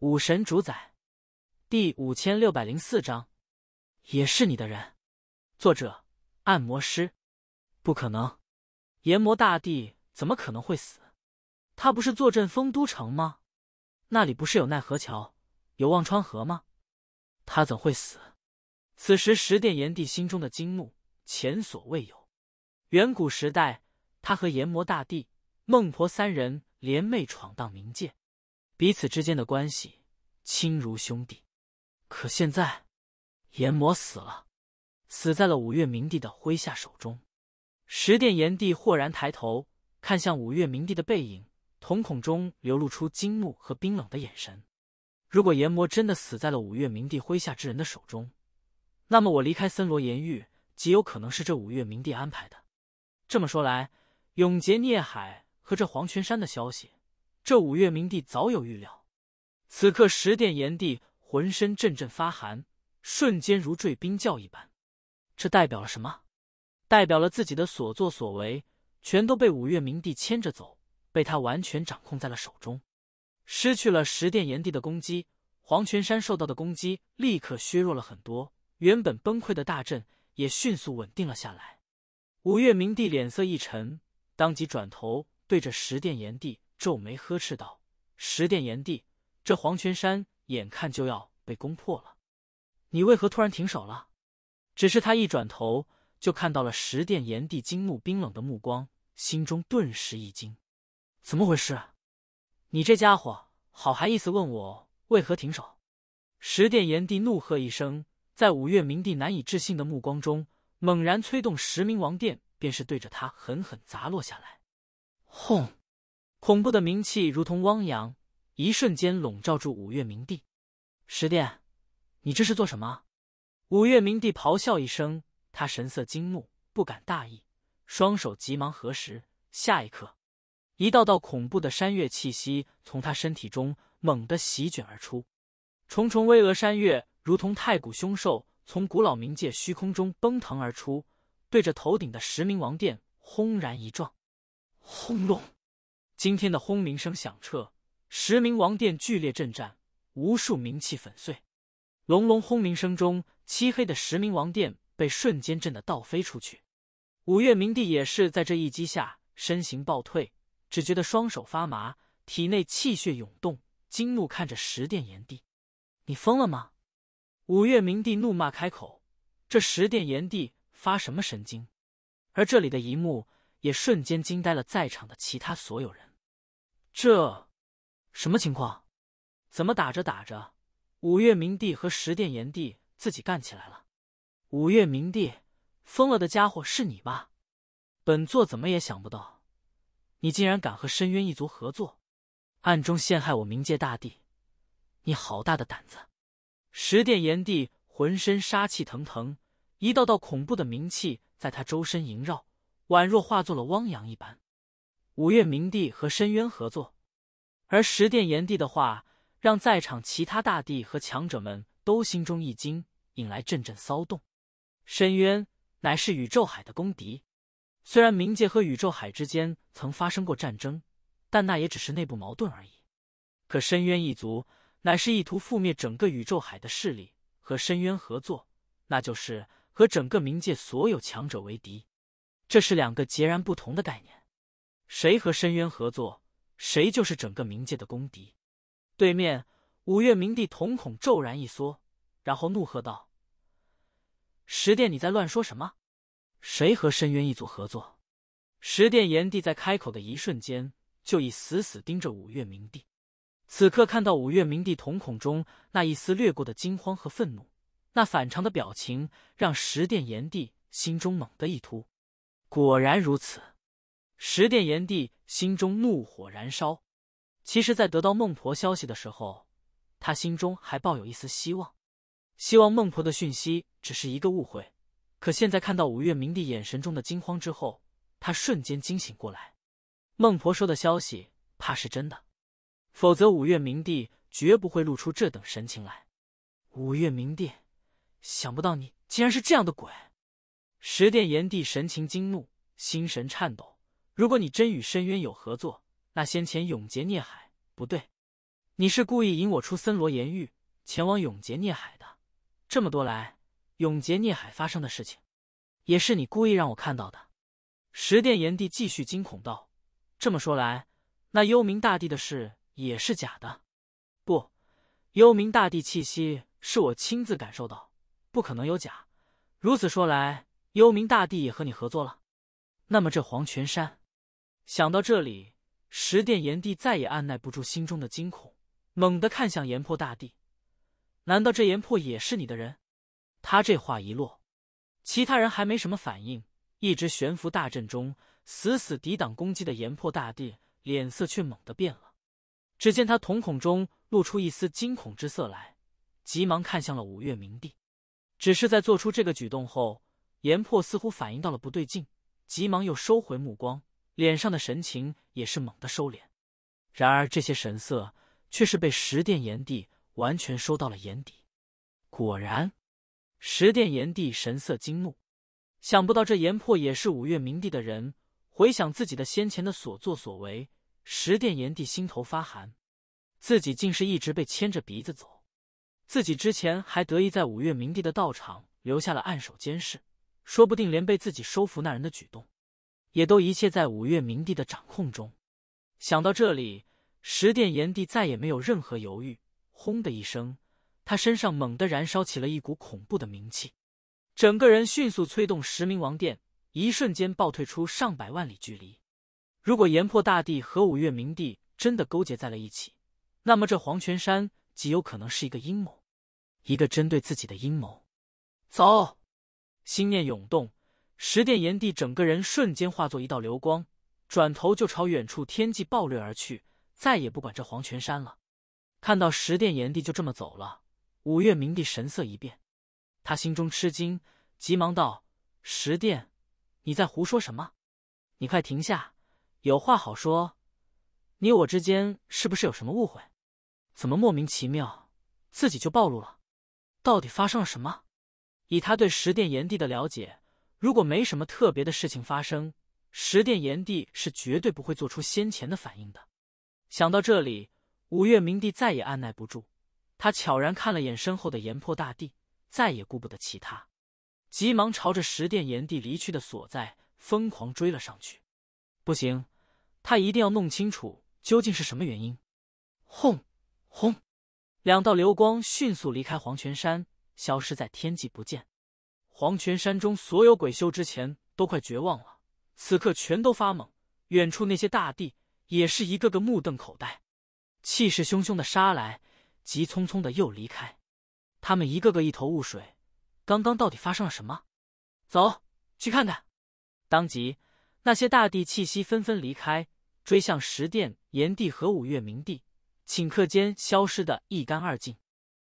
武神主宰，第五千六百零四章，也是你的人。作者：按摩师。不可能，炎魔大帝怎么可能会死？他不是坐镇丰都城吗？那里不是有奈何桥，有忘川河吗？他怎会死？此时，十殿炎帝心中的惊怒前所未有。远古时代，他和炎魔大帝、孟婆三人联袂闯荡冥界。彼此之间的关系亲如兄弟，可现在，炎魔死了，死在了五岳明帝的麾下手中。十殿炎帝豁然抬头，看向五岳明帝的背影，瞳孔中流露出惊怒和冰冷的眼神。如果炎魔真的死在了五岳明帝麾下之人的手中，那么我离开森罗炎域极有可能是这五岳明帝安排的。这么说来，永劫孽海和这黄泉山的消息。这五岳明帝早有预料，此刻十殿炎帝浑身阵阵发寒，瞬间如坠冰窖一般。这代表了什么？代表了自己的所作所为全都被五岳明帝牵着走，被他完全掌控在了手中。失去了十殿炎帝的攻击，黄泉山受到的攻击立刻削弱了很多，原本崩溃的大阵也迅速稳定了下来。五岳明帝脸色一沉，当即转头对着十殿炎帝。皱眉呵斥道：“十殿炎帝，这黄泉山眼看就要被攻破了，你为何突然停手了？”只是他一转头，就看到了十殿炎帝金目冰冷的目光，心中顿时一惊：“怎么回事？你这家伙好还意思问我为何停手？”十殿炎帝怒喝一声，在五岳明帝难以置信的目光中，猛然催动十冥王殿，便是对着他狠狠砸落下来。轰！恐怖的冥气如同汪洋，一瞬间笼罩住五岳冥帝。十殿，你这是做什么？五岳冥帝咆哮一声，他神色惊怒，不敢大意，双手急忙合十。下一刻，一道道恐怖的山岳气息从他身体中猛地席卷而出，重重巍峨山岳如同太古凶兽，从古老冥界虚空中奔腾而出，对着头顶的十冥王殿轰然一撞。轰隆！今天的轰鸣声响彻十冥王殿，剧烈震颤，无数名气粉碎。隆隆轰鸣声中，漆黑的十冥王殿被瞬间震得倒飞出去。五岳冥帝也是在这一击下身形暴退，只觉得双手发麻，体内气血涌动，惊怒看着十殿炎帝：“你疯了吗？”五岳冥帝怒骂开口：“这十殿炎帝发什么神经？”而这里的一幕也瞬间惊呆了在场的其他所有人。这，什么情况？怎么打着打着，五岳明帝和十殿炎帝自己干起来了？五岳明帝，疯了的家伙是你吧？本座怎么也想不到，你竟然敢和深渊一族合作，暗中陷害我冥界大帝！你好大的胆子！十殿炎帝浑身杀气腾腾，一道道恐怖的冥气在他周身萦绕，宛若化作了汪洋一般。五岳冥帝和深渊合作，而十殿炎帝的话让在场其他大帝和强者们都心中一惊，引来阵阵骚动。深渊乃是宇宙海的公敌，虽然冥界和宇宙海之间曾发生过战争，但那也只是内部矛盾而已。可深渊一族乃是意图覆灭整个宇宙海的势力，和深渊合作，那就是和整个冥界所有强者为敌，这是两个截然不同的概念。谁和深渊合作，谁就是整个冥界的公敌。对面，五岳冥帝瞳孔骤然一缩，然后怒喝道：“十殿，你在乱说什么？谁和深渊一组合作？”十殿炎帝在开口的一瞬间，就已死死盯着五岳冥帝。此刻看到五岳冥帝瞳孔中那一丝掠过的惊慌和愤怒，那反常的表情，让十殿炎帝心中猛地一突。果然如此。十殿炎帝心中怒火燃烧。其实，在得到孟婆消息的时候，他心中还抱有一丝希望，希望孟婆的讯息只是一个误会。可现在看到五岳明帝眼神中的惊慌之后，他瞬间惊醒过来。孟婆说的消息怕是真的，否则五岳明帝绝不会露出这等神情来。五岳明帝，想不到你竟然是这样的鬼！十殿炎帝神情惊怒，心神颤抖。如果你真与深渊有合作，那先前永劫孽海不对，你是故意引我出森罗岩狱，前往永劫孽海的。这么多来，永劫孽海发生的事情，也是你故意让我看到的。十殿炎帝继续惊恐道：“这么说来，那幽冥大帝的事也是假的？不，幽冥大帝气息是我亲自感受到，不可能有假。如此说来，幽冥大帝也和你合作了？那么这黄泉山……”想到这里，十殿炎帝再也按耐不住心中的惊恐，猛地看向阎魄大帝：“难道这阎魄也是你的人？”他这话一落，其他人还没什么反应，一直悬浮大阵中死死抵挡攻击的阎魄大帝脸色却猛地变了。只见他瞳孔中露出一丝惊恐之色来，急忙看向了五岳冥帝。只是在做出这个举动后，阎魄似乎反应到了不对劲，急忙又收回目光。脸上的神情也是猛的收敛，然而这些神色却是被十殿炎帝完全收到了眼底。果然，十殿炎帝神色惊怒，想不到这炎破也是五岳明帝的人。回想自己的先前的所作所为，十殿炎帝心头发寒，自己竟是一直被牵着鼻子走。自己之前还得意在五岳明帝的道场留下了暗手监视，说不定连被自己收服那人的举动。也都一切在五岳明帝的掌控中。想到这里，十殿炎帝再也没有任何犹豫。轰的一声，他身上猛地燃烧起了一股恐怖的名气，整个人迅速催动十冥王殿，一瞬间暴退出上百万里距离。如果阎破大帝和五岳明帝真的勾结在了一起，那么这黄泉山极有可能是一个阴谋，一个针对自己的阴谋。走！心念涌动。十殿炎帝整个人瞬间化作一道流光，转头就朝远处天际暴掠而去，再也不管这黄泉山了。看到十殿炎帝就这么走了，五岳明帝神色一变，他心中吃惊，急忙道：“十殿，你在胡说什么？你快停下，有话好说。你我之间是不是有什么误会？怎么莫名其妙自己就暴露了？到底发生了什么？以他对十殿炎帝的了解。”如果没什么特别的事情发生，十殿炎帝是绝对不会做出先前的反应的。想到这里，五岳明帝再也按耐不住，他悄然看了眼身后的炎破大帝，再也顾不得其他，急忙朝着十殿炎帝离去的所在疯狂追了上去。不行，他一定要弄清楚究竟是什么原因。轰，轰，两道流光迅速离开黄泉山，消失在天际，不见。黄泉山中所有鬼修之前都快绝望了，此刻全都发懵。远处那些大帝也是一个个目瞪口呆，气势汹汹的杀来，急匆匆的又离开。他们一个个一头雾水，刚刚到底发生了什么？走去看看。当即，那些大帝气息纷纷离开，追向石殿炎帝和五岳明帝，顷刻间消失的一干二净。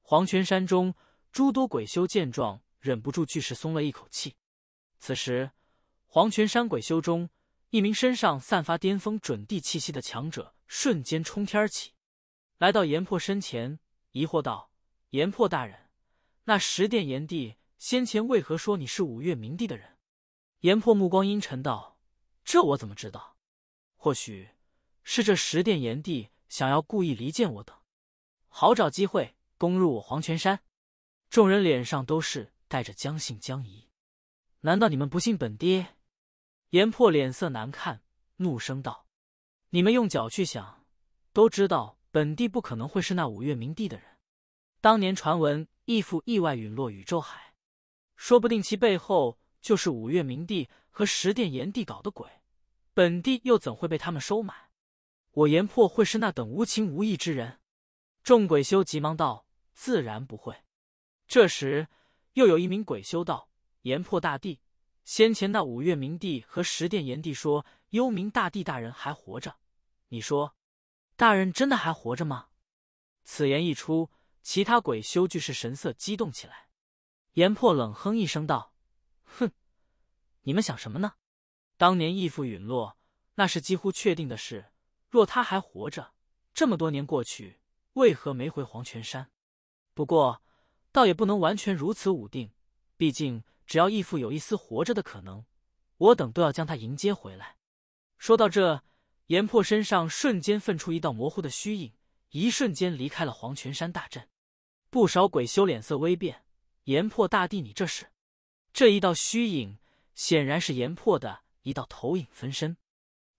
黄泉山中诸多鬼修见状。忍不住，巨石松了一口气。此时，黄泉山鬼修中一名身上散发巅峰准地气息的强者，瞬间冲天起，来到颜破身前，疑惑道：“颜破大人，那十殿炎帝先前为何说你是五岳冥帝的人？”颜破目光阴沉道：“这我怎么知道？或许是这十殿炎帝想要故意离间我等，好找机会攻入我黄泉山。”众人脸上都是。带着将信将疑，难道你们不信本爹？炎破脸色难看，怒声道：“你们用脚去想，都知道本帝不可能会是那五岳冥帝的人。当年传闻义父意外陨落宇宙海，说不定其背后就是五岳冥帝和十殿炎帝搞的鬼。本帝又怎会被他们收买？我炎破会是那等无情无义之人？”众鬼修急忙道：“自然不会。”这时。又有一名鬼修道，炎破大帝先前那五岳明帝和十殿炎帝说，幽冥大帝大人还活着。你说，大人真的还活着吗？此言一出，其他鬼修俱是神色激动起来。炎破冷哼一声道：“哼，你们想什么呢？当年义父陨落，那是几乎确定的事。若他还活着，这么多年过去，为何没回黄泉山？不过……”倒也不能完全如此武定，毕竟只要义父有一丝活着的可能，我等都要将他迎接回来。说到这，阎破身上瞬间分出一道模糊的虚影，一瞬间离开了黄泉山大阵。不少鬼修脸色微变：“阎破大帝，你这是？”这一道虚影显然是阎破的一道投影分身。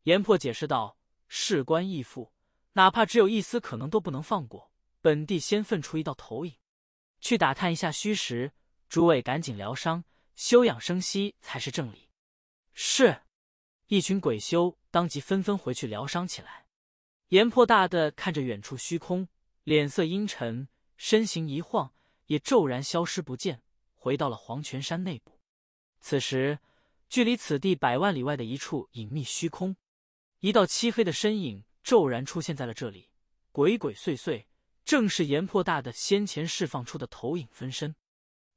阎破解释道：“事关义父，哪怕只有一丝可能都不能放过。本帝先分出一道投影。”去打探一下虚实，诸位赶紧疗伤、休养生息才是正理。是，一群鬼修当即纷纷回去疗伤起来。阎婆大的看着远处虚空，脸色阴沉，身形一晃，也骤然消失不见，回到了黄泉山内部。此时，距离此地百万里外的一处隐秘虚空，一道漆黑的身影骤然出现在了这里，鬼鬼祟祟。正是阎破大的先前释放出的投影分身。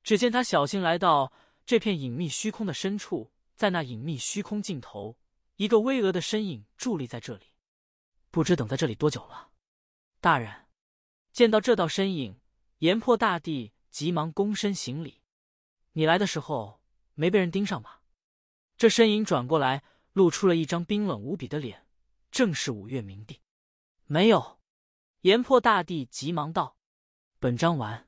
只见他小心来到这片隐秘虚空的深处，在那隐秘虚空尽头，一个巍峨的身影伫立在这里，不知等在这里多久了。大人，见到这道身影，阎破大帝急忙躬身行礼。你来的时候没被人盯上吧？这身影转过来，露出了一张冰冷无比的脸，正是五岳明帝。没有。炎破大帝急忙道：“本章完。”